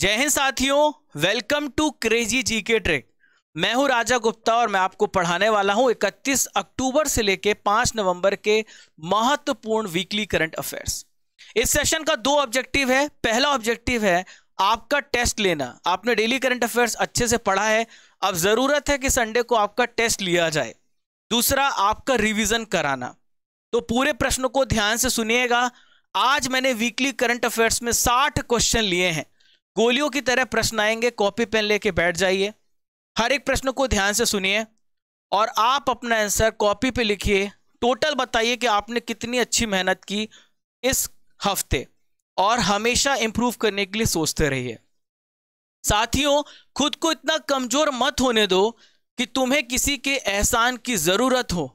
जय हिंद साथियों welcome to crazy जी के ट्रिक मैं हूं राजा गुप्ता और मैं आपको पढ़ाने वाला हूं 31 अक्टूबर से लेकर 5 नवंबर के महत्वपूर्ण वीकली करंट अफेयर्स इस सेशन का दो ऑब्जेक्टिव है पहला ऑब्जेक्टिव है आपका टेस्ट लेना आपने डेली करंट अफेयर्स अच्छे से पढ़ा है अब ज़रूरत है कि संडे को आपका टेस्ट लिया जाए दूसरा आपका रिविज़न कराना तो पूरे प्रश्न को ध्यान से सुनिएगा आज मैंने वीकली करंट अफेयर्स में साठ क्वेश्चन लिए हैं गोलियों की तरह प्रश्न आएंगे कॉपी पेन लेके बैठ जाइए हर एक प्रश्न को ध्यान से सुनिए और आप अपना आंसर कॉपी पे लिखिए टोटल बताइए कि आपने कितनी अच्छी मेहनत की इस हफ्ते और हमेशा इम्प्रूव करने के लिए सोचते रहिए साथियों खुद को इतना कमज़ोर मत होने दो कि तुम्हें किसी के एहसान की ज़रूरत हो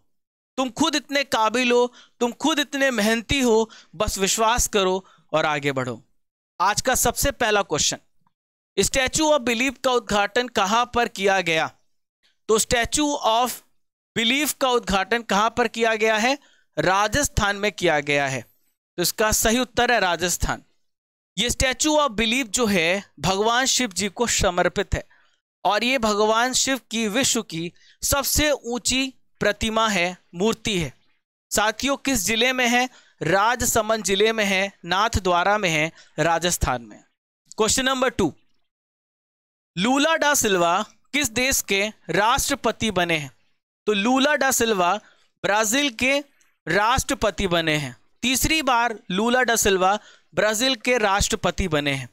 तुम खुद इतने काबिल हो तुम खुद इतने मेहनती हो बस विश्वास करो और आगे बढ़ो आज का सबसे पहला क्वेश्चन स्टैचू ऑफ बिलीफ का उद्घाटन कहां पर किया गया तो स्टैचू ऑफ बिलीफ का उद्घाटन कहां पर किया गया है राजस्थान में किया गया है तो इसका सही उत्तर है राजस्थान ये स्टैचू ऑफ बिलीफ जो है भगवान शिव जी को समर्पित है और ये भगवान शिव की विश्व की सबसे ऊंची प्रतिमा है मूर्ति है साथियों किस जिले में है राजसमंद जिले में है नाथ द्वारा में है राजस्थान में क्वेश्चन नंबर टू लूला डा सिल्वा किस देश के राष्ट्रपति बने हैं तो लूला डा सिल्वा ब्राजील के राष्ट्रपति बने हैं तीसरी बार लूला डा सिल्वा ब्राजील के राष्ट्रपति बने हैं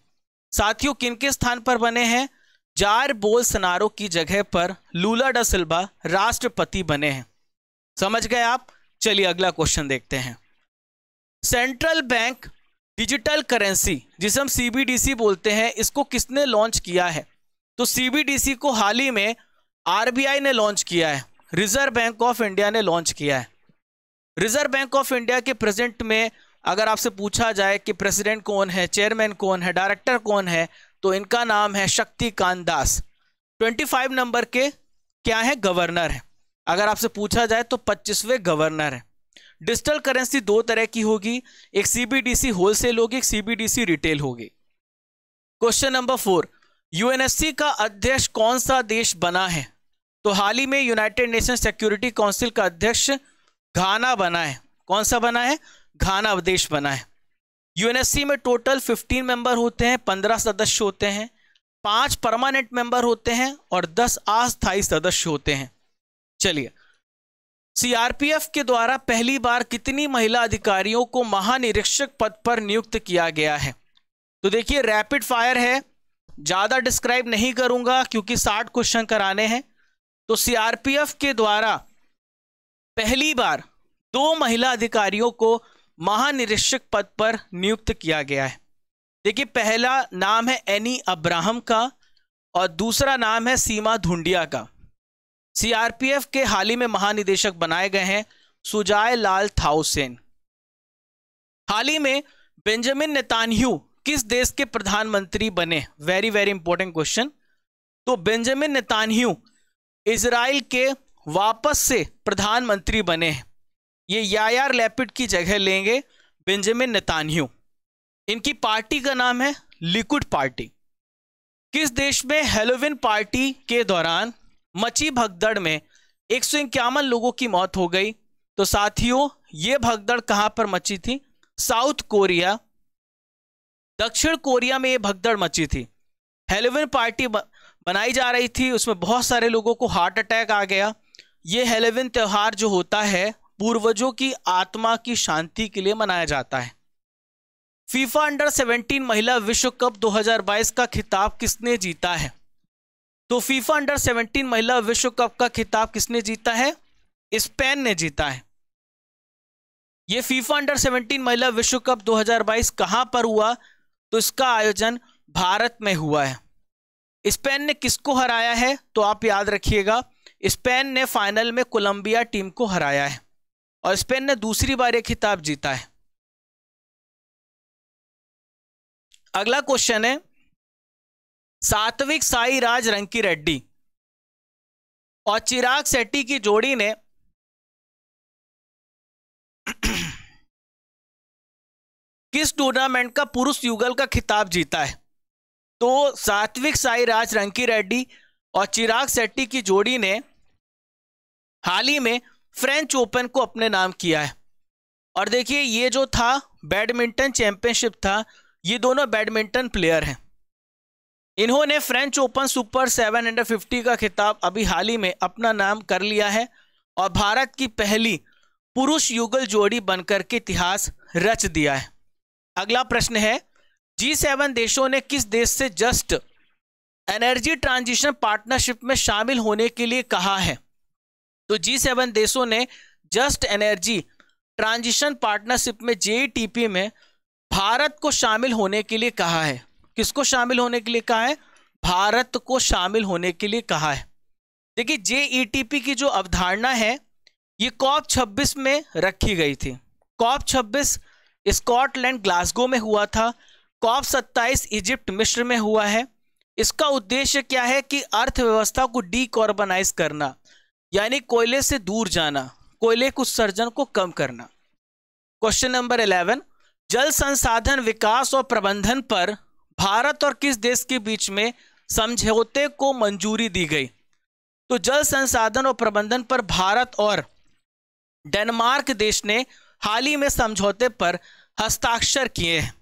साथियों किन के स्थान पर बने हैं जार बोल सनारो की जगह पर लूला डा सिल्वा राष्ट्रपति बने हैं समझ गए आप चलिए अगला क्वेश्चन देखते हैं सेंट्रल बैंक डिजिटल करेंसी जिसे हम सीबीडीसी बोलते हैं इसको किसने लॉन्च किया है तो सीबीडीसी को हाल ही में आरबीआई ने लॉन्च किया है रिजर्व बैंक ऑफ इंडिया ने लॉन्च किया है रिजर्व बैंक ऑफ इंडिया के प्रेजेंट में अगर आपसे पूछा जाए कि प्रेसिडेंट कौन है चेयरमैन कौन है डायरेक्टर कौन है तो इनका नाम है शक्तिकांत दास फाइव नंबर के क्या है गवर्नर है अगर आपसे पूछा जाए तो पच्चीसवें गवर्नर है डिजिटल करेंसी दो तरह की होगी एक सीबीडीसी होलसेल होगी एक सीबीडीसी रिटेल होगी क्वेश्चन नंबर फोर यूएनएससी का अध्यक्ष कौन सा देश बना है तो हाल ही में यूनाइटेड नेशन सिक्योरिटी काउंसिल का अध्यक्ष घाना बना है कौन सा बना है घाना देश बना है यूएनएससी में टोटल 15 मेंबर होते हैं 15 सदस्य होते हैं पांच परमानेंट मेंबर होते हैं और 10 अस्थायी सदस्य होते हैं चलिए सीआरपीएफ के द्वारा पहली बार कितनी महिला अधिकारियों को महानिरीक्षक पद पर नियुक्त किया गया है तो देखिए रैपिड फायर है ज़्यादा डिस्क्राइब नहीं करूंगा क्योंकि साठ क्वेश्चन कराने हैं तो सीआरपीएफ के द्वारा पहली बार दो महिला अधिकारियों को महानिरीक्षक पद पर नियुक्त किया गया है देखिए पहला नाम है एनी अब्राहम का और दूसरा नाम है सीमा धुंडिया का सीआरपीएफ के हाल ही में महानिदेशक बनाए गए हैं सुजाय लाल थाउसेन हाल ही में बेंजामिन नेतान्यू किस देश के प्रधानमंत्री बने वेरी वेरी इंपॉर्टेंट क्वेश्चन तो बेंजामिन नेतान्यू इसराइल के वापस से प्रधानमंत्री बने हैं ये यायार लैपिड की जगह लेंगे बेंजामिन नेतान्यू इनकी पार्टी का नाम है लिक्विड पार्टी किस देश में हेलोविन पार्टी के दौरान मची भगदड़ में एक सौ इक्यावन लोगों की मौत हो गई तो साथियों ये भगदड़ कहां पर मची थी साउथ कोरिया दक्षिण कोरिया में ये भगदड़ मची थी हेलोविन पार्टी बनाई जा रही थी उसमें बहुत सारे लोगों को हार्ट अटैक आ गया ये हेलोविन त्यौहार जो होता है पूर्वजों की आत्मा की शांति के लिए मनाया जाता है फीफा अंडर 17 महिला विश्व कप 2022 का खिताब किसने जीता है तो फीफा अंडर 17 महिला विश्व कप का खिताब किसने जीता है स्पेन ने जीता है यह फीफा अंडर 17 महिला विश्व कप 2022 कहां पर हुआ तो इसका आयोजन भारत में हुआ है स्पेन ने किसको हराया है तो आप याद रखिएगा स्पेन ने फाइनल में कोलंबिया टीम को हराया है और स्पेन ने दूसरी बार यह खिताब जीता है अगला क्वेश्चन है सात्विक साई राज रंकी रेड्डी और चिराग सेट्टी की जोड़ी ने किस टूर्नामेंट का पुरुष युगल का खिताब जीता है तो सात्विक साई राज रंकी रेड्डी और चिराग सेट्टी की जोड़ी ने हाल ही में फ्रेंच ओपन को अपने नाम किया है और देखिए ये जो था बैडमिंटन चैंपियनशिप था ये दोनों बैडमिंटन प्लेयर हैं इन्होंने French Open super seven fifty का खिताब अभी हाल ही में अपना नाम कर लिया है और भारत की पहली पुरुष युगल जोड़ी बनकर के इतिहास रच दिया है अगला प्रश्न है जी सेवन देशों ने किस देश से जस्ट एनर्जी ट्रांजिशन पार्टनरशिप में शामिल होने के लिए कहा है तो जी सेवन देशों ने जस्ट एनर्जी ट्रांजिशन पार्टनरशिप में जे e में भारत को शामिल होने के लिए कहा है किसको शामिल होने के लिए कहा है भारत को शामिल होने के लिए कहा है देखिए जेईटीपी की जो अवधारणा है ये कॉप 26 में रखी गई थी कॉप 26 स्कॉटलैंड ग्लासगो में हुआ था कॉप 27 इजिप्ट मिश्र में हुआ है इसका उद्देश्य क्या है कि अर्थव्यवस्था को डीकॉर्बनाइज करना यानी कोयले से दूर जाना कोयले के उत्सर्जन को कम करना क्वेश्चन नंबर 11 जल संसाधन विकास और प्रबंधन पर भारत और किस देश के बीच में समझौते को मंजूरी दी गई तो जल संसाधन और प्रबंधन पर भारत और डेनमार्क देश ने हाल ही में समझौते पर हस्ताक्षर किए हैं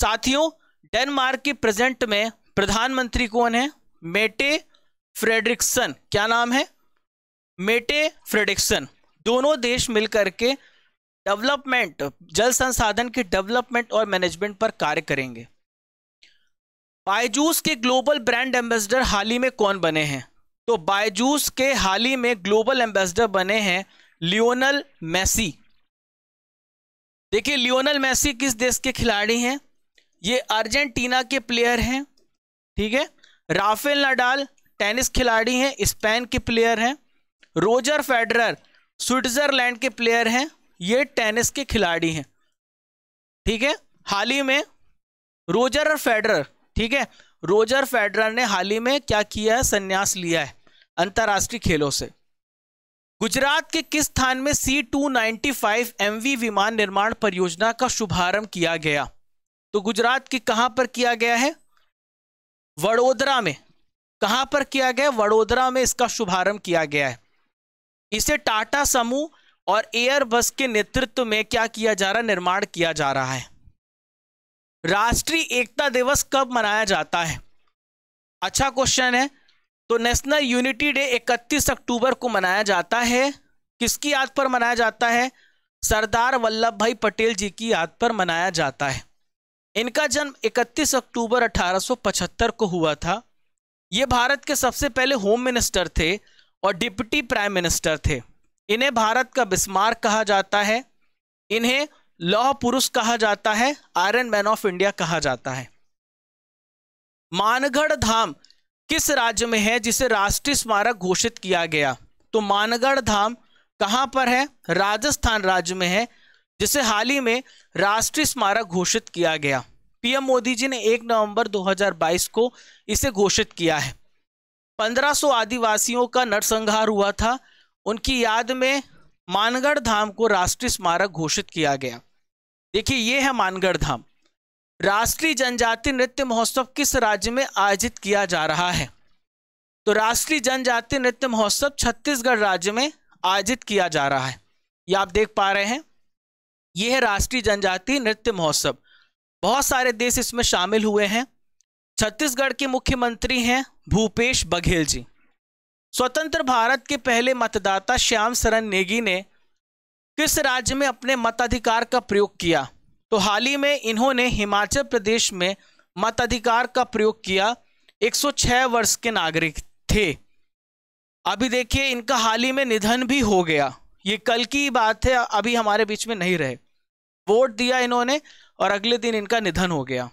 साथियों डेनमार्क के प्रेजेंट में प्रधानमंत्री कौन है मेटे फ्रेडरिक्सन क्या नाम है मेटे फ्रेडरिक्सन दोनों देश मिलकर के डेवलपमेंट जल संसाधन के डेवलपमेंट और मैनेजमेंट पर कार्य करेंगे बायजूस के ग्लोबल ब्रांड एम्बेसडर हाल ही में कौन बने हैं तो बायजूस के हाल ही में ग्लोबल एम्बेसडर बने हैं लियोनल मैसी देखिए लियोनल मैसी किस देश के खिलाड़ी हैं ये अर्जेंटीना के प्लेयर हैं ठीक है राफेल नडाल टेनिस खिलाड़ी हैं स्पेन के प्लेयर हैं रोजर फेडरर स्विट्जरलैंड के प्लेयर हैं ये टेनिस के खिलाड़ी हैं ठीक है हाल ही में रोजर और फेडरर ठीक है रोजर फेडरर ने हाल ही में क्या किया है संन्यास लिया है अंतर्राष्ट्रीय खेलों से गुजरात के किस स्थान में सी टू नाइनटी फाइव विमान निर्माण परियोजना का शुभारंभ किया गया तो गुजरात के कहां पर किया गया है वडोदरा में कहां पर किया गया वडोदरा में इसका शुभारंभ किया गया है इसे टाटा समूह और एयरबस के नेतृत्व में क्या किया जा रहा निर्माण किया जा रहा है राष्ट्रीय एकता दिवस कब मनाया जाता है अच्छा क्वेश्चन है तो नेशनल यूनिटी डे 31 अक्टूबर को मनाया जाता है किसकी याद पर मनाया जाता है सरदार वल्लभ भाई पटेल जी की याद पर मनाया जाता है इनका जन्म 31 अक्टूबर 1875 को हुआ था ये भारत के सबसे पहले होम मिनिस्टर थे और डिप्टी प्राइम मिनिस्टर थे इन्हें भारत का बिस्मार कहा जाता है इन्हें लौह पुरुष कहा जाता है आयरन मैन ऑफ इंडिया कहा जाता है मानगढ़ धाम किस राज्य में है जिसे राष्ट्रीय स्मारक घोषित किया गया तो मानगढ़ धाम कहाँ पर है राजस्थान राज्य में है जिसे हाल ही में राष्ट्रीय स्मारक घोषित किया गया पीएम मोदी जी ने 1 नवंबर 2022 को इसे घोषित किया है 1500 आदिवासियों का नरसंहार हुआ था उनकी याद में मानगढ़ धाम को राष्ट्रीय स्मारक घोषित किया गया देखिए ये है मानगढ़ धाम राष्ट्रीय जनजाति नृत्य महोत्सव किस राज्य में आयोजित किया जा रहा है तो राष्ट्रीय जनजाति नृत्य महोत्सव छत्तीसगढ़ राज्य में आयोजित किया जा रहा है ये आप देख पा रहे हैं ये है राष्ट्रीय जनजाति नृत्य महोत्सव बहुत सारे देश इसमें शामिल हुए हैं छत्तीसगढ़ के मुख्यमंत्री हैं भूपेश बघेल जी स्वतंत्र भारत के पहले मतदाता श्याम शरण नेगी ने किस राज्य में अपने मताधिकार का प्रयोग किया तो हाल ही में इन्होंने हिमाचल प्रदेश में मताधिकार का प्रयोग किया 106 वर्ष के नागरिक थे अभी देखिए इनका हाल ही में निधन भी हो गया ये कल की बात है अभी हमारे बीच में नहीं रहे वोट दिया इन्होंने और अगले दिन इनका निधन हो गया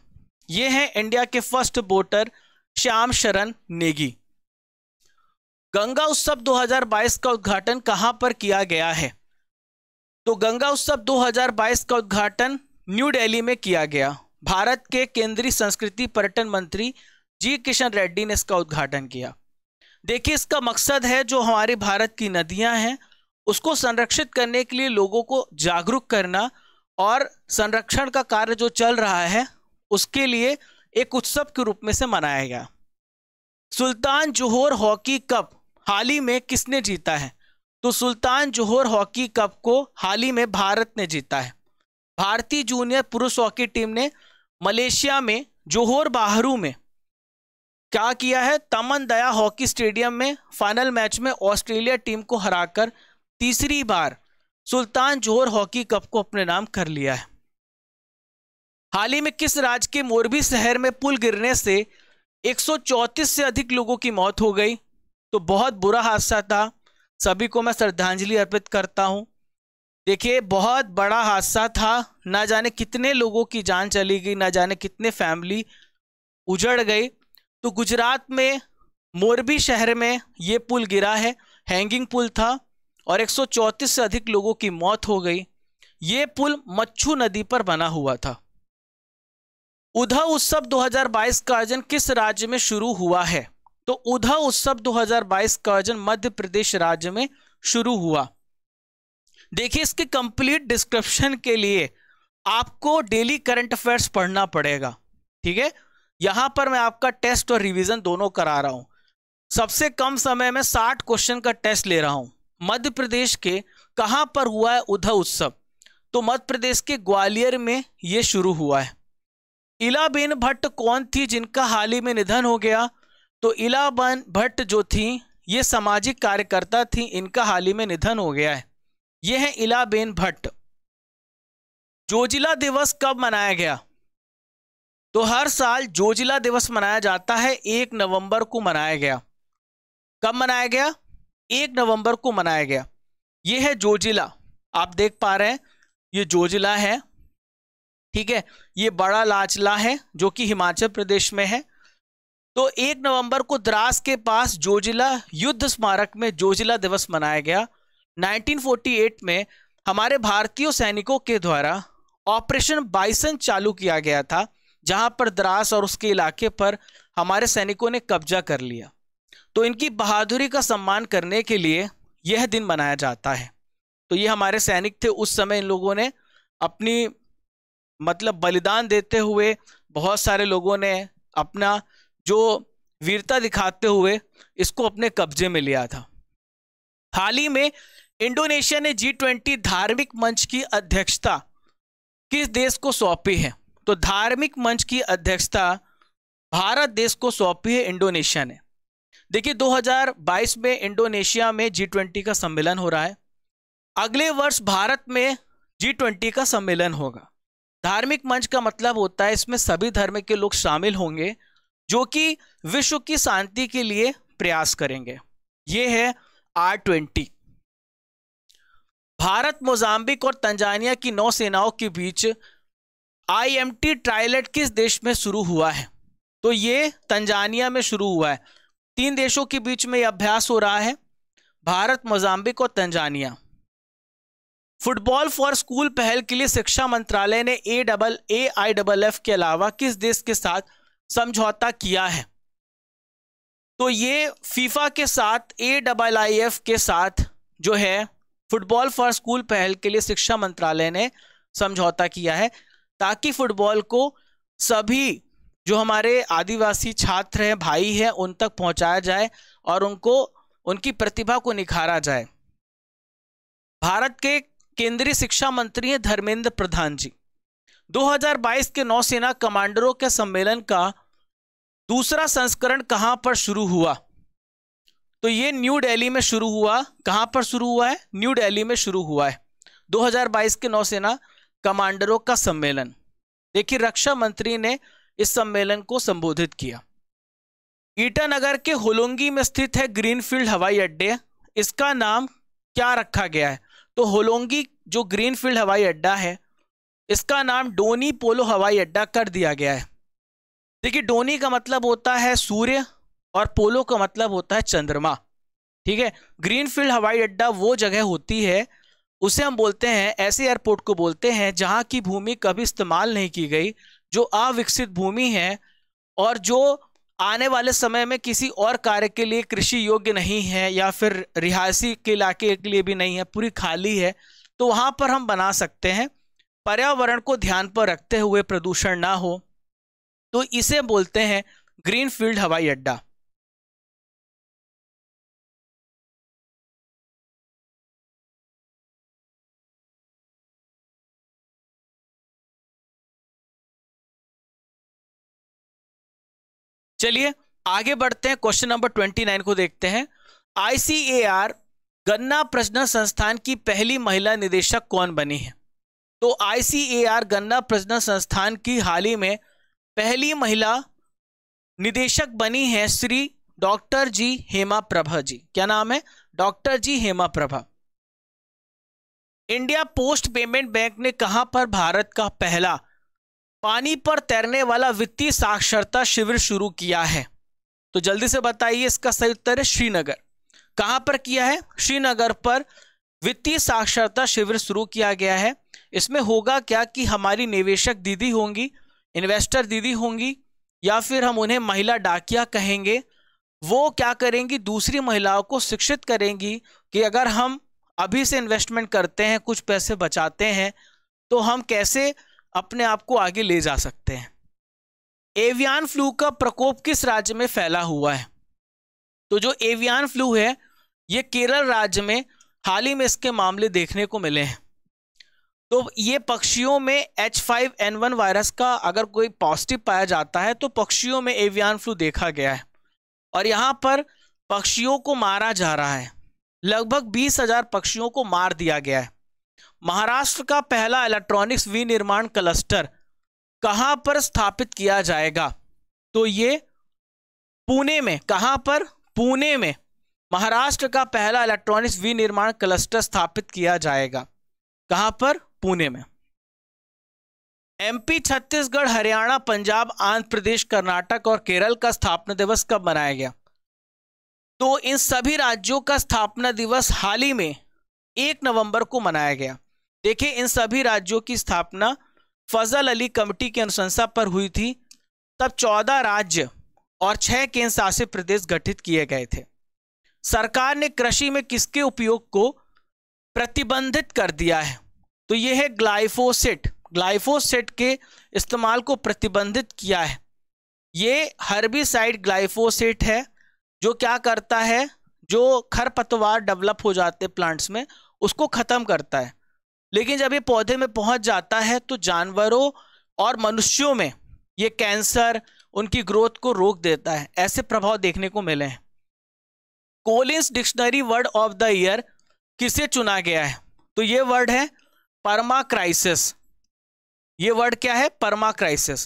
ये हैं इंडिया के फर्स्ट वोटर श्याम शरण नेगी गंगा उत्सव 2022 का उद्घाटन कहां पर किया गया है तो गंगा उत्सव 2022 का उद्घाटन न्यू दिल्ली में किया गया भारत के केंद्रीय संस्कृति पर्यटन मंत्री जी किशन रेड्डी ने इसका उद्घाटन किया देखिए इसका मकसद है जो हमारे भारत की नदियां हैं उसको संरक्षित करने के लिए लोगों को जागरूक करना और संरक्षण का कार्य जो चल रहा है उसके लिए एक उत्सव के रूप में से मनाया गया सुल्तान जोहर हॉकी कप हाल ही में किसने जीता है तो सुल्तान जोहर हॉकी कप को हाल ही में भारत ने जीता है भारतीय जूनियर पुरुष हॉकी टीम ने मलेशिया में जोहर बाहरू में क्या किया है तमन दया हॉकी स्टेडियम में फाइनल मैच में ऑस्ट्रेलिया टीम को हराकर तीसरी बार सुल्तान जोहर हॉकी कप को अपने नाम कर लिया है हाल ही में किस राज्य के मोरबी शहर में पुल गिरने से 134 से अधिक लोगों की मौत हो गई तो बहुत बुरा हादसा था सभी को मैं श्रद्धांजलि अर्पित करता हूँ देखिए बहुत बड़ा हादसा था ना जाने कितने लोगों की जान चली गई ना जाने कितने फैमिली उजड़ गई तो गुजरात में मोरबी शहर में ये पुल गिरा है हैंगिंग पुल था और 134 से अधिक लोगों की मौत हो गई ये पुल मच्छू नदी पर बना हुआ था उधव उत्सव 2022 का आयोजन किस राज्य में शुरू हुआ है तो उधा उत्सव 2022 का आयोजन मध्य प्रदेश राज्य में शुरू हुआ देखिए इसके कंप्लीट डिस्क्रिप्शन के लिए आपको डेली करंट अफेयर्स पढ़ना पड़ेगा ठीक है यहां पर मैं आपका टेस्ट और रिवीजन दोनों करा रहा हूं सबसे कम समय में 60 क्वेश्चन का टेस्ट ले रहा हूं मध्य प्रदेश के कहां पर हुआ है उधा उत्सव तो मध्य प्रदेश के ग्वालियर में यह शुरू हुआ है इलाबेन भट्ट कौन थी जिनका हाल ही में निधन हो गया तो इलाबन भट्ट जो थी ये सामाजिक कार्यकर्ता थी इनका हाल ही में निधन हो गया है ये है इलाबेन भट्ट जोजिला दिवस कब मनाया गया तो हर साल जोजिला दिवस मनाया जाता है एक नवंबर को मनाया गया कब मनाया गया एक नवंबर को मनाया गया ये है जोजिला आप देख पा रहे हैं ये जोजिला है ठीक है ये बड़ा लाचला है जो कि हिमाचल प्रदेश में है तो एक नवंबर को द्रास के पास जोजिला युद्ध स्मारक में जोजिला दिवस मनाया गया 1948 में हमारे भारतीय सैनिकों के द्वारा ऑपरेशन बाइसन चालू किया गया था जहां पर द्रास और उसके इलाके पर हमारे सैनिकों ने कब्जा कर लिया तो इनकी बहादुरी का सम्मान करने के लिए यह दिन मनाया जाता है तो ये हमारे सैनिक थे उस समय इन लोगों ने अपनी मतलब बलिदान देते हुए बहुत सारे लोगों ने अपना जो वीरता दिखाते हुए इसको अपने कब्जे में लिया था हाल ही में इंडोनेशिया ने जी ट्वेंटी धार्मिक मंच की अध्यक्षता किस देश को सौंपी है तो धार्मिक मंच की अध्यक्षता भारत देश को सौंपी है इंडोनेशिया ने देखिए 2022 में इंडोनेशिया में जी ट्वेंटी का सम्मेलन हो रहा है अगले वर्ष भारत में जी ट्वेंटी का सम्मेलन होगा धार्मिक मंच का मतलब होता है इसमें सभी धर्म के लोग शामिल होंगे जो कि विश्व की शांति के लिए प्रयास करेंगे ये है आर ट्वेंटी भारत मोजाम्बिक और तंजानिया की नौ सेनाओं के बीच आईएमटी ट्रायलेट किस देश में शुरू हुआ है तो ये तंजानिया में शुरू हुआ है तीन देशों के बीच में यह अभ्यास हो रहा है भारत मोजाम्बिक और तंजानिया फुटबॉल फॉर स्कूल पहल के लिए शिक्षा मंत्रालय ने A double A I double F के अलावा किस देश के साथ समझौता किया है तो ये फीफा के साथ ए डबल आई एफ के साथ जो है फुटबॉल फॉर स्कूल पहल के लिए शिक्षा मंत्रालय ने समझौता किया है ताकि फुटबॉल को सभी जो हमारे आदिवासी छात्र हैं भाई हैं उन तक पहुंचाया जाए और उनको उनकी प्रतिभा को निखारा जाए भारत के केंद्रीय शिक्षा मंत्री हैं धर्मेंद्र प्रधान जी 2022 के नौसेना कमांडरों के सम्मेलन का दूसरा संस्करण कहां पर शुरू हुआ तो ये न्यू दिल्ली में शुरू हुआ कहां पर शुरू हुआ है न्यू दिल्ली में शुरू हुआ है 2022 के नौसेना कमांडरों का सम्मेलन देखिए रक्षा मंत्री ने इस सम्मेलन को संबोधित किया ईटानगर के होलोंगी में स्थित है ग्रीनफील्ड हवाई अड्डे इसका नाम क्या रखा गया है तो होलोंगी जो ग्रीनफील्ड हवाई अड्डा है इसका नाम डोनी पोलो हवाई अड्डा कर दिया गया है देखिए डोनी का मतलब होता है सूर्य और पोलो का मतलब होता है चंद्रमा ठीक है ग्रीनफील्ड हवाई अड्डा वो जगह होती है उसे हम बोलते हैं ऐसे एयरपोर्ट को बोलते हैं जहाँ की भूमि कभी इस्तेमाल नहीं की गई जो अविकसित भूमि है और जो आने वाले समय में किसी और कार्य के लिए कृषि योग्य नहीं है या फिर रिहायशी के इलाके के लिए भी नहीं है पूरी खाली है तो वहाँ पर हम बना सकते हैं पर्यावरण को ध्यान पर रखते हुए प्रदूषण ना हो तो इसे बोलते हैं ग्रीन फील्ड हवाई अड्डा चलिए आगे बढ़ते हैं क्वेश्चन नंबर ट्वेंटी नाइन को देखते हैं आईसीएआर गन्ना प्रजन संस्थान की पहली महिला निदेशक कौन बनी है तो आई गन्ना प्रजनन संस्थान की हाल ही में पहली महिला निदेशक बनी है श्री डॉक्टर जी हेमा प्रभा जी क्या नाम है doctor G Hema Prabha India post payment bank ने कहा पर भारत का पहला पानी पर तैरने वाला वित्तीय साक्षरता शिविर शुरू किया है तो जल्दी से बताइए इसका सही उत्तर है श्रीनगर कहां पर किया है श्रीनगर पर वित्तीय साक्षरता शिविर शुरू किया गया है इसमें होगा क्या कि हमारी निवेशक दीदी होंगी इन्वेस्टर दीदी होंगी या फिर हम उन्हें महिला डाकिया कहेंगे वो क्या करेंगी दूसरी महिलाओं को शिक्षित करेंगी कि अगर हम अभी से इन्वेस्टमेंट करते हैं कुछ पैसे बचाते हैं तो हम कैसे अपने आप को आगे ले जा सकते हैं एवियन फ्लू का प्रकोप किस राज्य में फैला हुआ है तो जो एवियन फ्लू है ये केरल राज्य में हाल ही में इसके मामले देखने को मिले हैं तो ये पक्षियों में H5N1 वायरस का अगर कोई पॉजिटिव पाया जाता है तो पक्षियों में एवियन फ्लू देखा गया है और यहाँ पर पक्षियों को मारा जा रहा है लगभग बीस हजार पक्षियों को मार दिया गया है महाराष्ट्र का पहला इलेक्ट्रॉनिक्स विनिर्माण क्लस्टर कहाँ पर स्थापित किया जाएगा तो ये पुणे में कहाँ पर पुणे में महाराष्ट्र का पहला इलेक्ट्रॉनिक्स विनिर्माण क्लस्टर स्थापित किया जाएगा कहां पर पुणे में एमपी छत्तीसगढ़ हरियाणा पंजाब आंध्र प्रदेश कर्नाटक और केरल का स्थापना दिवस कब मनाया गया तो इन सभी राज्यों का स्थापना दिवस हाल ही में एक नवंबर को मनाया गया देखिए इन सभी राज्यों की स्थापना फजल अली कमेटी की अनुशंसा पर हुई थी तब चौदह राज्य और छह केंद्र शासित प्रदेश गठित किए गए थे सरकार ने कृषि में किसके उपयोग को प्रतिबंधित कर दिया है तो ये है ग्लाइफोसेट ग्लाइफोसेट के इस्तेमाल को प्रतिबंधित किया है ये हर्बिसाइड ग्लाइफोसेट है जो क्या करता है जो खरपतवार डेवलप हो जाते प्लांट्स में उसको ख़त्म करता है लेकिन जब ये पौधे में पहुंच जाता है तो जानवरों और मनुष्यों में ये कैंसर उनकी ग्रोथ को रोक देता है ऐसे प्रभाव देखने को मिले हैं Collins dictionary word of the year किसे चुना गया है तो ये वर्ड है परमा क्राइसिस ये वर्ड क्या है परमा क्राइसिस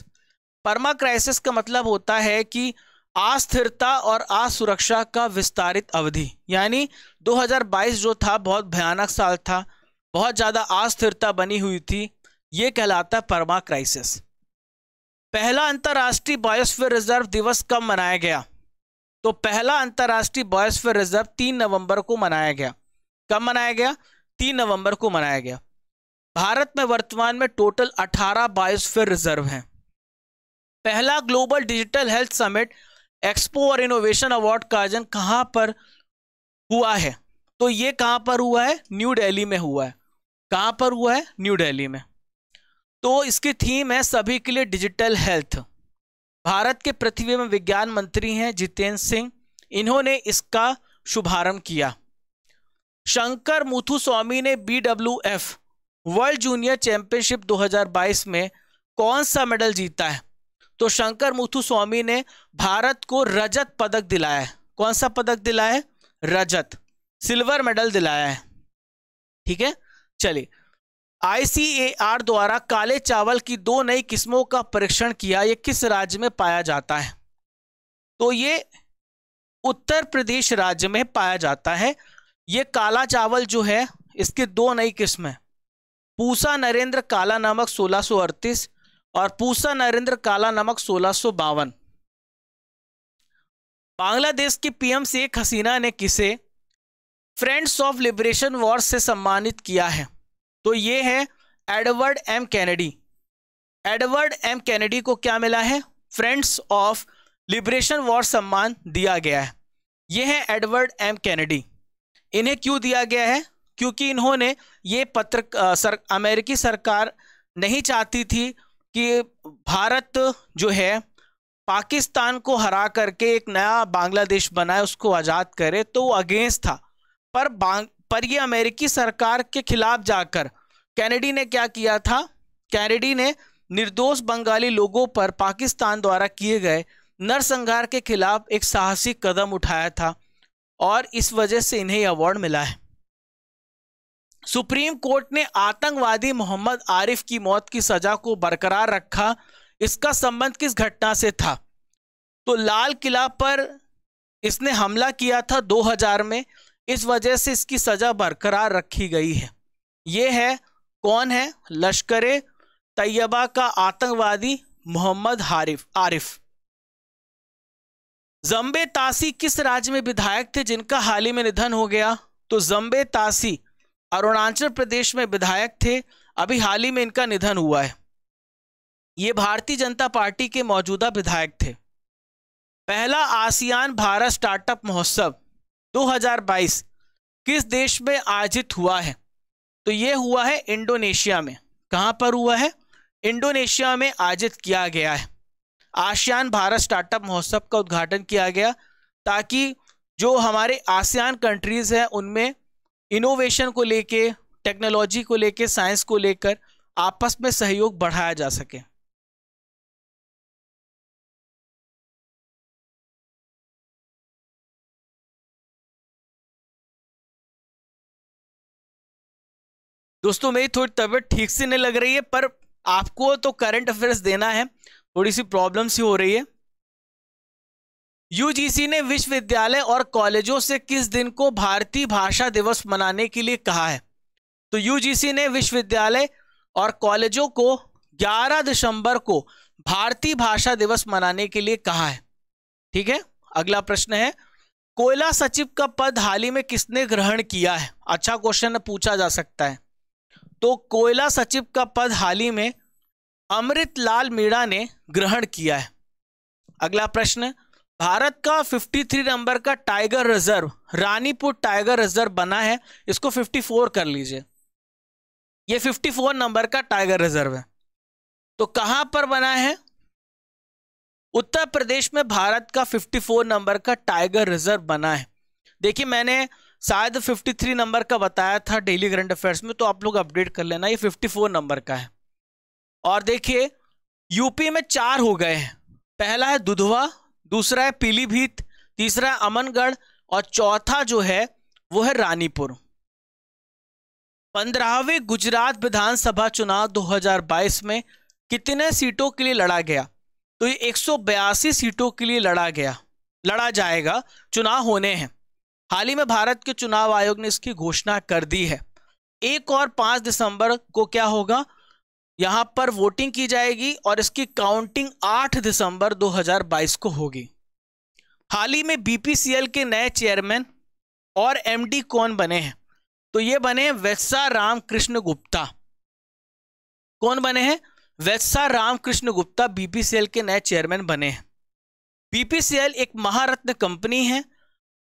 परमा क्राइसिस का मतलब होता है कि अस्थिरता और असुरक्षा का विस्तारित अवधि यानी 2022 जो था बहुत भयानक साल था बहुत ज़्यादा अस्थिरता बनी हुई थी ये कहलाता है परमा क्राइसिस पहला अंतर्राष्ट्रीय बायोस्फीयर रिजर्व दिवस कब मनाया गया तो पहला अंतर्राष्ट्रीय बायोस्फीयर रिजर्व तीन नवंबर को मनाया गया कब मनाया गया तीन नवंबर को मनाया गया भारत में वर्तमान में टोटल 18 बायोस्फीयर रिजर्व हैं पहला global digital health summit expo और इनोवेशन अवार्ड का आयोजन कहाँ पर हुआ है तो ये कहाँ पर हुआ है न्यू दिल्ली में हुआ है कहाँ पर हुआ है न्यू दिल्ली में तो इसकी थीम है सभी के लिए डिजिटल हेल्थ भारत के पृथ्वी में विज्ञान मंत्री हैं जितेंद्र सिंह इन्होंने इसका शुभारंभ किया शंकर मुथुस्वामी ने बी वर्ल्ड जूनियर चैंपियनशिप 2022 में कौन सा मेडल जीता है तो शंकर मुथु स्वामी ने भारत को रजत पदक दिलाया है कौन सा पदक दिलाया है रजत सिल्वर मेडल दिलाया है ठीक है चलिए आईसीएआर द्वारा काले चावल की दो नई किस्मों का परीक्षण किया ये किस राज्य में पाया जाता है तो ये उत्तर प्रदेश राज्य में पाया जाता है ये काला चावल जो है इसकी दो नई किस्म है पूसा नरेंद्र काला नमक सोलह और पूसा नरेंद्र काला नमक सोलह बांग्लादेश की पीएम शेख हसीना ने किसे फ्रेंड्स ऑफ लिबरेशन वॉर से सम्मानित किया है तो ये है Edward M Kennedy Edward M Kennedy को क्या मिला है फ्रेंड्स ऑफ लिबरेशन वॉर सम्मान दिया गया है ये है एडवर्ड एम कैनेडी इन्हें क्यों दिया गया है क्योंकि इन्होंने ये पत्र सर अमेरिकी सरकार नहीं चाहती थी कि भारत जो है पाकिस्तान को हरा करके एक नया बांग्लादेश बनाए उसको आज़ाद करे तो वो अगेंस्ट था पर पर ये अमेरिकी सरकार के खिलाफ जाकर कैनेडी ने क्या किया था कैनेडी ने निर्दोष बंगाली लोगों पर पाकिस्तान द्वारा किए गए नरसंहार के खिलाफ एक साहसिक कदम उठाया था और इस वजह से इन्हें अवार्ड मिला है सुप्रीम कोर्ट ने आतंकवादी मोहम्मद आरिफ की मौत की सजा को बरकरार रखा इसका संबंध किस घटना से था तो लाल किला पर इसने हमला किया था 2000 में इस वजह से इसकी सजा बरकरार रखी गई है ये है कौन है लश्कर तैयबा का आतंकवादी मोहम्मद हारिफ आरिफ जम्बे तासी किस राज्य में विधायक थे जिनका हाल ही में निधन हो गया तो जम्बे तासी अरुणाचल प्रदेश में विधायक थे अभी हाल ही में इनका निधन हुआ है ये भारतीय जनता पार्टी के मौजूदा विधायक थे पहला आसियान भारत स्टार्टअप महोत्सव 2022 किस देश में आयोजित हुआ है तो ये हुआ है इंडोनेशिया में कहाँ पर हुआ है इंडोनेशिया में आयोजित किया गया है आसियान भारत स्टार्टअप महोत्सव का उद्घाटन किया गया ताकि जो हमारे आसियान कंट्रीज़ हैं उनमें इनोवेशन को लेके टेक्नोलॉजी को लेके साइंस को लेकर आपस में सहयोग बढ़ाया जा सके दोस्तों मेरी थोड़ी तबीयत ठीक से नहीं लग रही है पर आपको तो करंट अफेयर्स देना है थोड़ी सी प्रॉब्लम सी हो रही है यूजीसी ने विश्वविद्यालय और कॉलेजों से किस दिन को भारतीय भाषा दिवस मनाने के लिए कहा है तो यूजीसी ने विश्वविद्यालय और कॉलेजों को 11 दिसंबर को भारतीय भाषा दिवस मनाने के लिए कहा है ठीक है अगला प्रश्न है कोयला सचिव का पद हाल ही में किसने ग्रहण किया है अच्छा क्वेश्चन पूछा जा सकता है तो कोयला सचिव का पद हाल ही में अमृत लाल मीणा ने ग्रहण किया है अगला प्रश्न भारत का 53 नंबर का tiger reserve Ranipur tiger reserve बना है इसको 54 कर लीजिए ये 54 नंबर का टाइगर रिजर्व है तो कहां पर बना है उत्तर प्रदेश में भारत का 54 नंबर का टाइगर रिजर्व बना है देखिए मैंने शायद 53 नंबर का बताया था डेली करंट अफेयर्स में तो आप लोग अपडेट कर लेना ये 54 नंबर का है और देखिए यूपी में चार हो गए हैं पहला है दुधवा दूसरा है पीलीभीत तीसरा है अमनगढ़ और चौथा जो है वो है रानीपुर पंद्रहवें गुजरात विधानसभा चुनाव 2022 में कितने सीटों के लिए लड़ा गया तो ये एक सीटों के लिए लड़ा गया लड़ा जाएगा चुनाव होने हैं हाल ही में भारत के चुनाव आयोग ने इसकी घोषणा कर दी है एक और पांच दिसंबर को क्या होगा यहां पर वोटिंग की जाएगी और इसकी काउंटिंग आठ दिसंबर 2022 को होगी हाल ही में बीपीसीएल के नए चेयरमैन और एमडी कौन बने हैं तो ये बने हैं वैसा राम कृष्ण गुप्ता कौन बने हैं वैसा राम कृष्ण गुप्ता बीपीसीएल के नए चेयरमैन बने हैं बीपीसीएल एक महारत्न कंपनी है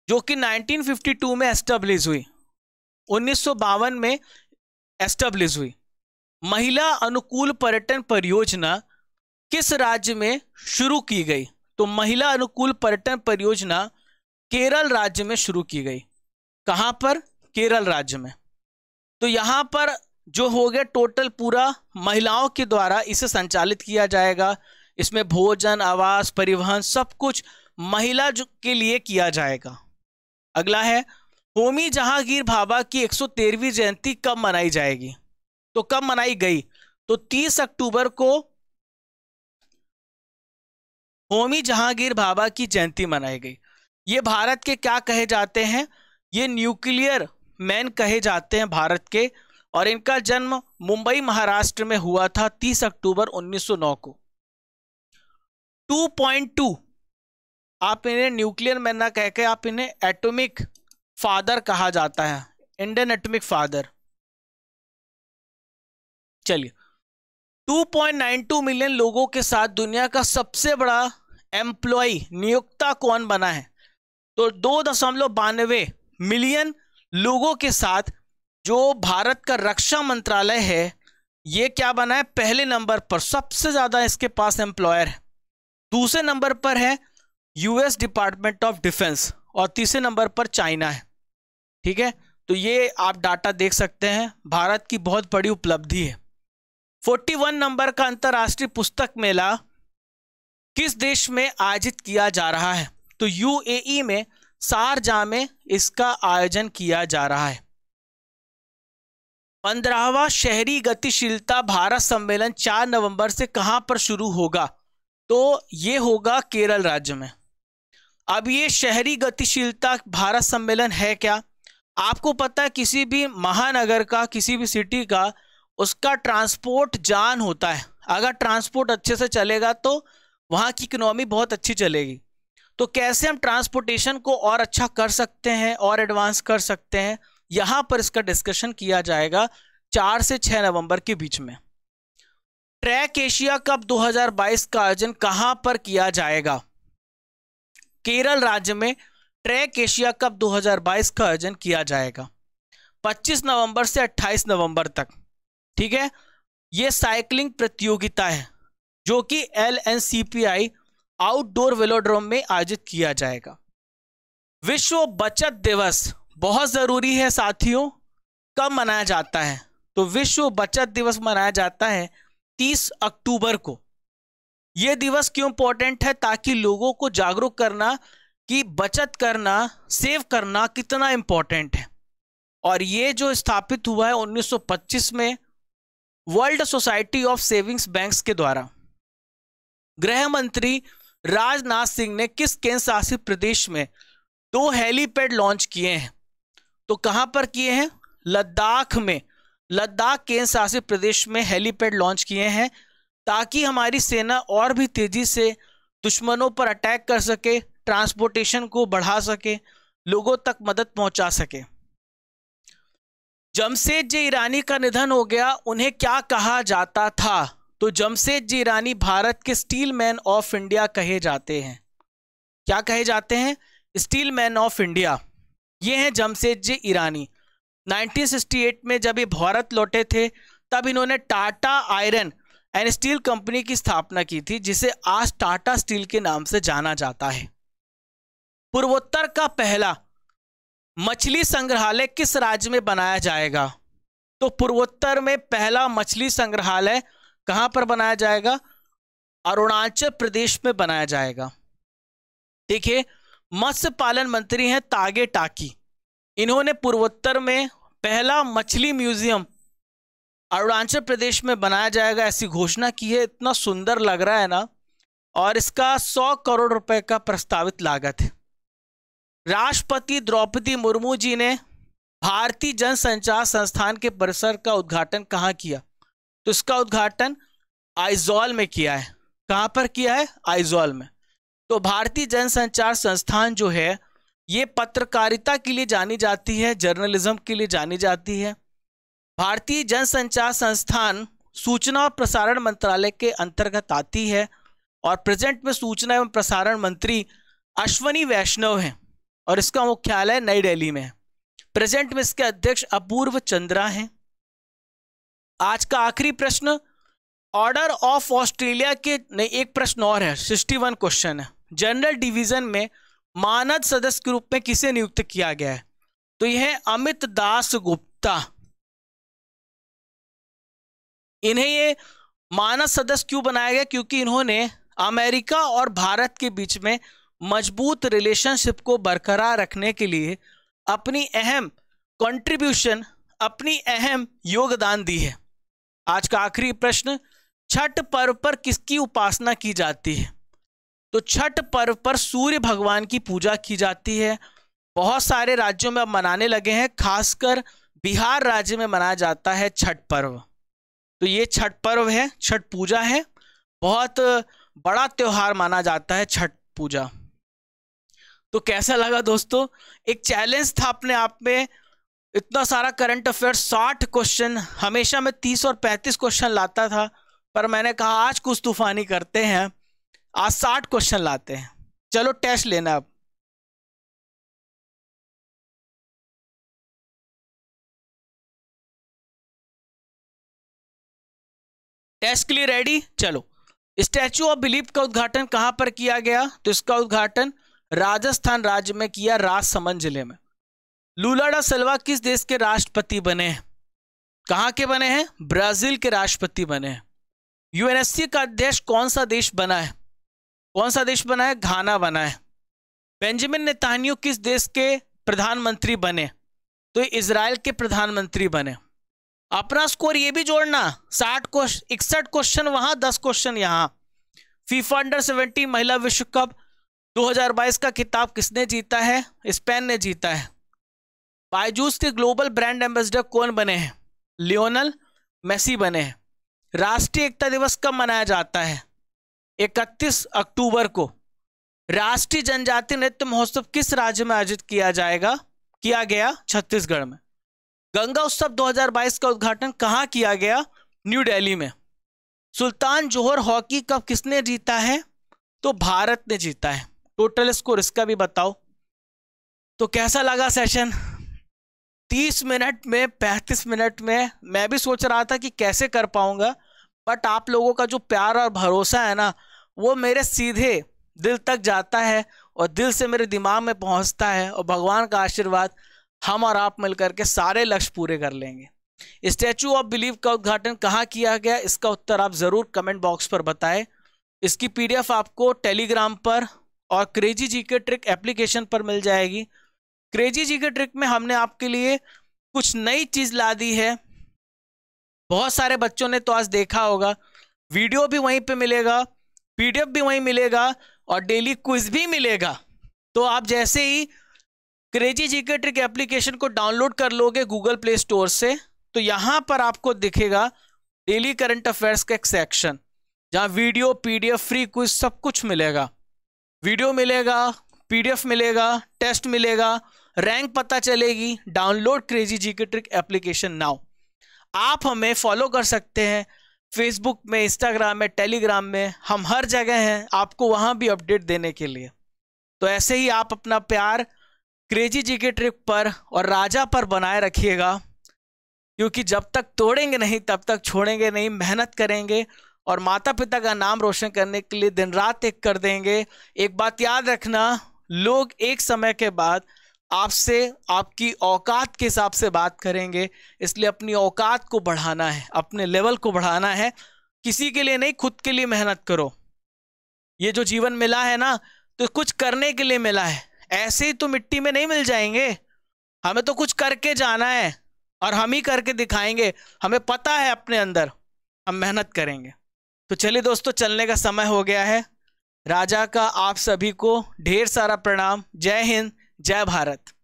जो कि 1952 में एस्टेब्लिश हुई उन्नीस में एस्टेब्लिश हुई महिला अनुकूल पर्यटन परियोजना किस राज्य में शुरू की गई तो महिला अनुकूल पर्यटन परियोजना केरल राज्य में शुरू की गई कहाँ पर केरल राज्य में तो यहाँ पर जो हो गया टोटल पूरा महिलाओं के द्वारा इसे संचालित किया जाएगा इसमें भोजन आवास परिवहन सब कुछ महिला के लिए किया जाएगा अगला है होमी जहांगीर भाभा की 113वीं जयंती कब मनाई जाएगी तो कब मनाई गई तो 30 अक्टूबर को होमी जहांगीर भाभा की जयंती मनाई गई ये भारत के क्या कहे जाते हैं ये न्यूक्लियर मैन कहे जाते हैं भारत के और इनका जन्म मुंबई महाराष्ट्र में हुआ था 30 अक्टूबर 1909 को 2.2 आप इन्हें न्यूक्लियर मैन ना कह के आप इन्हें एटॉमिक फादर कहा जाता है इंडियन एटॉमिक फादर चलिए 2.92 मिलियन लोगों के साथ दुनिया का सबसे बड़ा एम्प्लॉय नियोक्ता कौन बना है तो दो दशमलव बानवे मिलियन लोगों के साथ जो भारत का रक्षा मंत्रालय है ये क्या बना है पहले नंबर पर सबसे ज़्यादा इसके पास एम्प्लॉयर है दूसरे नंबर पर है यूएस डिपार्टमेंट ऑफ डिफेंस और तीसरे नंबर पर चाइना है ठीक है तो ये आप डाटा देख सकते हैं भारत की बहुत बड़ी उपलब्धि है 41 नंबर का अंतर्राष्ट्रीय पुस्तक मेला किस देश में आयोजित किया जा रहा है तो यूएई e में शारजा में इसका आयोजन किया जा रहा है पंद्रहवा शहरी गतिशीलता भारत सम्मेलन चार नवंबर से कहां पर शुरू होगा तो ये होगा केरल राज्य में अब ये शहरी गतिशीलता भारत सम्मेलन है क्या आपको पता है किसी भी महानगर का किसी भी सिटी का उसका ट्रांसपोर्ट जान होता है अगर ट्रांसपोर्ट अच्छे से चलेगा तो वहाँ की इकोनॉमी बहुत अच्छी चलेगी तो कैसे हम ट्रांसपोर्टेशन को और अच्छा कर सकते हैं और एडवांस कर सकते हैं यहाँ पर इसका डिस्कशन किया जाएगा चार से छः नवंबर के बीच में ट्रैक एशिया कप 2022 का आयोजन कहाँ पर किया जाएगा केरल राज्य में ट्रैक एशिया कप 2022 का आयोजन किया जाएगा 25 नवंबर से 28 नवंबर तक ठीक है ये साइकिलिंग प्रतियोगिता है जो कि L N C P I outdoor velodrome में आयोजित किया जाएगा विश्व बचत दिवस बहुत ज़रूरी है साथियों कब मनाया जाता है तो विश्व बचत दिवस मनाया जाता है 30 अक्टूबर को ये दिवस क्यों इंपॉर्टेंट है ताकि लोगों को जागरूक करना कि बचत करना सेव करना कितना इंपॉर्टेंट है और ये जो स्थापित हुआ है 1925 में world society of savings banks के द्वारा गृह मंत्री राजनाथ सिंह ने किस केंद्र शासित प्रदेश में दो हेलीपैड लॉन्च किए हैं तो कहां पर किए हैं लद्दाख में लद्दाख केंद्र शासित प्रदेश में हेलीपैड लॉन्च किए हैं ताकि हमारी सेना और भी तेज़ी से दुश्मनों पर अटैक कर सके ट्रांसपोर्टेशन को बढ़ा सके लोगों तक मदद पहुंचा सके जमशेद जी ईरानी का निधन हो गया उन्हें क्या कहा जाता था तो जमशेद जी ईरानी भारत के स्टील मैन ऑफ इंडिया कहे जाते हैं क्या कहे जाते हैं स्टील मैन ऑफ इंडिया ये हैं जमशेद जी ईरानी 1968 में जब ये भारत लौटे थे तब इन्होंने Tata iron and steel company की स्थापना की थी जिसे आज टाटा स्टील के नाम से जाना जाता है पूर्वोत्तर का पहला मछली संग्रहालय किस राज्य में बनाया जाएगा तो पूर्वोत्तर में पहला मछली संग्रहालय कहां पर बनाया जाएगा अरुणाचल प्रदेश में बनाया जाएगा देखिए मत्स्य पालन मंत्री हैं तागे टाकी इन्होंने पूर्वोत्तर में पहला मछली म्यूजियम अरुणाचल प्रदेश में बनाया जाएगा ऐसी घोषणा की है इतना सुंदर लग रहा है ना और इसका सौ करोड़ रुपए का प्रस्तावित लागत है राष्ट्रपति द्रौपदी मुर्मू जी ने भारतीय जनसंचार संस्थान के परिसर का उद्घाटन कहाँ किया तो इसका उद्घाटन आइजॉल में किया है कहाँ पर किया है आइजॉल में तो भारतीय जनसंचार संस्थान जो है ये पत्रकारिता के लिए जानी जाती है जर्नलिज्म के लिए जानी जाती है भारतीय जनसंचार संस्थान सूचना और प्रसारण मंत्रालय के अंतर्गत आती है और प्रेजेंट में सूचना एवं प्रसारण मंत्री अश्वनी वैष्णव हैं और इसका मुख्यालय नई दिल्ली में है प्रेजेंट में इसके अध्यक्ष अपूर्व चंद्रा हैं आज का आखिरी प्रश्न ऑर्डर ऑफ ऑस्ट्रेलिया के नहीं एक प्रश्न और है सिक्सटी वन क्वेश्चन है जनरल डिवीजन में मानद सदस्य के रूप में किसे नियुक्त किया गया है तो यह है अमित दास गुप्ता इन्हें ये मानस सदस्य क्यों बनाया गया क्योंकि इन्होंने अमेरिका और भारत के बीच में मजबूत रिलेशनशिप को बरकरार रखने के लिए अपनी अहम कंट्रीब्यूशन अपनी अहम योगदान दी है आज का आखिरी प्रश्न छठ पर्व पर किसकी उपासना की जाती है तो छठ पर्व पर सूर्य भगवान की पूजा की जाती है बहुत सारे राज्यों में अब मनाने लगे हैं खासकर बिहार राज्य में मनाया जाता है छठ पर्व तो ये छठ पर्व है छठ पूजा है बहुत बड़ा त्यौहार माना जाता है छठ पूजा तो कैसा लगा दोस्तों एक चैलेंज था अपने आप में इतना सारा करंट अफेयर साठ क्वेश्चन हमेशा मैं तीस और पैंतीस क्वेश्चन लाता था पर मैंने कहा आज कुछ तूफानी करते हैं आज साठ क्वेश्चन लाते हैं चलो टेस्ट लेना अब टेस्ट के लिए रेडी चलो स्टैचू ऑफ बिलीफ का उद्घाटन कहां पर किया गया तो इसका उद्घाटन राजस्थान राज्य में किया राजसमंद जिले में लूलाडा सलवा किस देश के राष्ट्रपति बने हैं कहां के बने हैं ब्राजील के राष्ट्रपति बने हैं यूएनएससी का अध्यक्ष कौन सा देश बना है कौन सा देश बना है घाना बना है बेंजामिन नेतान्यू किस देश के प्रधानमंत्री बने तो इसराइल के प्रधानमंत्री बने अपना स्कोर ये भी जोड़ना साठ क्वेश्चन इकसठ क्वेश्चन वहां दस क्वेश्चन यहाँ फीफा अंडर सेवेंटी महिला विश्व कप 2022 का किताब किसने जीता है स्पेन ने जीता है बायजूस के ग्लोबल ब्रांड एम्बेसडर कौन बने हैं लियोनल मेसी बने हैं राष्ट्रीय एकता दिवस कब मनाया जाता है 31 अक्टूबर को राष्ट्रीय जनजातीय नृत्य महोत्सव किस राज्य में आयोजित किया जाएगा किया गया छत्तीसगढ़ में गंगा उत्सव 2022 का उद्घाटन कहाँ किया गया न्यू दिल्ली में सुल्तान जोहर हॉकी कप किसने जीता है तो भारत ने जीता है टोटल स्कोर इसका भी बताओ तो कैसा लगा सेशन 30 मिनट में पैंतीस मिनट में मैं भी सोच रहा था कि कैसे कर पाऊंगा बट आप लोगों का जो प्यार और भरोसा है ना वो मेरे सीधे दिल तक जाता है और दिल से मेरे दिमाग में पहुंचता है और भगवान का आशीर्वाद हम और आप मिलकर के सारे लक्ष्य पूरे कर लेंगे स्टैचू ऑफ बिलीव का उद्घाटन कहाँ किया गया इसका उत्तर आप ज़रूर कमेंट बॉक्स पर बताएं इसकी पीडीएफ आपको टेलीग्राम पर और क्रेजी जी के ट्रिक एप्लीकेशन पर मिल जाएगी क्रेजी जी के ट्रिक में हमने आपके लिए कुछ नई चीज़ ला दी है बहुत सारे बच्चों ने तो आज देखा होगा वीडियो भी वहीं पे मिलेगा पीडीएफ भी वहीं मिलेगा और डेली क्विज भी मिलेगा तो आप जैसे ही क्रेजी जीके ट्रिक एप्लीकेशन को डाउनलोड कर लोगे गूगल प्ले स्टोर से तो यहाँ पर आपको दिखेगा डेली करंट अफेयर्स का एक सेक्शन जहाँ वीडियो पीडीएफ फ्री क्विज सब कुछ मिलेगा वीडियो मिलेगा पीडीएफ मिलेगा टेस्ट मिलेगा रैंक पता चलेगी डाउनलोड क्रेजी जी के ट्रिक एप्लीकेशन नाउ आप हमें फॉलो कर सकते हैं फेसबुक में इंस्टाग्राम में टेलीग्राम में हम हर जगह हैं आपको वहाँ भी अपडेट देने के लिए तो ऐसे ही आप अपना प्यार क्रेजी जी के ट्रिक पर और राजा पर बनाए रखिएगा क्योंकि जब तक तोड़ेंगे नहीं तब तक छोड़ेंगे नहीं मेहनत करेंगे और माता पिता का नाम रोशन करने के लिए दिन रात एक कर देंगे एक बात याद रखना लोग एक समय के बाद आपसे आपकी औकात के हिसाब से बात करेंगे इसलिए अपनी औकात को बढ़ाना है अपने लेवल को बढ़ाना है किसी के लिए नहीं खुद के लिए मेहनत करो ये जो जीवन मिला है ना तो कुछ करने के लिए मिला है ऐसे ही तो मिट्टी में नहीं मिल जाएंगे हमें तो कुछ करके जाना है और हम ही करके दिखाएंगे हमें पता है अपने अंदर हम मेहनत करेंगे तो चलिए दोस्तों चलने का समय हो गया है राजा का आप सभी को ढेर सारा प्रणाम जय हिंद जय भारत